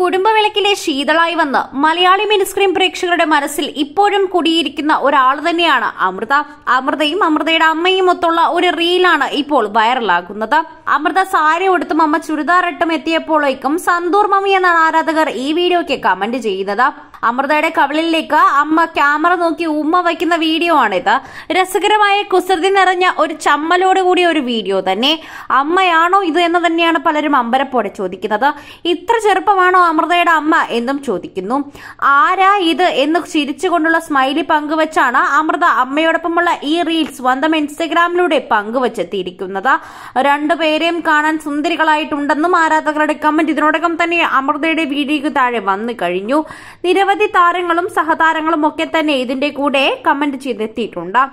കുടുംബവിളക്കിലെ ശീതളായി വന്ന് മലയാളി മിനിസ്ക്രീം പ്രേക്ഷകരുടെ മനസ്സിൽ ഇപ്പോഴും കുടിയിരിക്കുന്ന ഒരാൾ തന്നെയാണ് അമൃത അമൃതയും അമൃതയുടെ അമ്മയും ഒത്തുള്ള ഒരു റീലാണ് ഇപ്പോൾ വൈറലാകുന്നത് അമൃത സാരി ഉടുത്തും അമ്മ ചുരിദാറിട്ടും എത്തിയപ്പോഴേക്കും സന്തൂർ മമ്മി എന്ന ആരാധകർ ഈ വീഡിയോയ്ക്ക് കമന്റ് ചെയ്യുന്നത് അമൃതയുടെ കവിളിലേക്ക് അമ്മ ക്യാമറ നോക്കി ഉമ്മ വയ്ക്കുന്ന വീഡിയോ ആണിത് രസകരമായ കുസൃതി നിറഞ്ഞ ഒരു ചമ്മലോട് കൂടിയ ഒരു വീഡിയോ തന്നെ അമ്മയാണോ ഇത് എന്ന് തന്നെയാണ് പലരും അമ്പരപ്പോടെ ചോദിക്കുന്നത് ഇത്ര ചെറുപ്പമാണോ അമൃതയുടെ അമ്മ എന്നും ചോദിക്കുന്നു ആരാ ഇത് എന്ന് ചിരിച്ചുകൊണ്ടുള്ള സ്മൈലി പങ്കുവച്ചാണ് അമൃത അമ്മയോടൊപ്പമുള്ള ഈ റീൽസ് സ്വന്തം ഇൻസ്റ്റഗ്രാമിലൂടെ പങ്കുവച്ചെത്തിയിരിക്കുന്നത് രണ്ടുപേരെയും കാണാൻ സുന്ദരികളായിട്ടുണ്ടെന്നും ആരാധകരുടെ കമന്റ് ഇതിനോടകം തന്നെ അമൃതയുടെ വീഡിയോക്ക് താഴെ വന്നു കഴിഞ്ഞു നിരവധി നിരവധി താരങ്ങളും സഹതാരങ്ങളും ഒക്കെ തന്നെ ഇതിന്റെ കൂടെ കമന്റ് ചെയ്തെത്തിയിട്ടുണ്ട്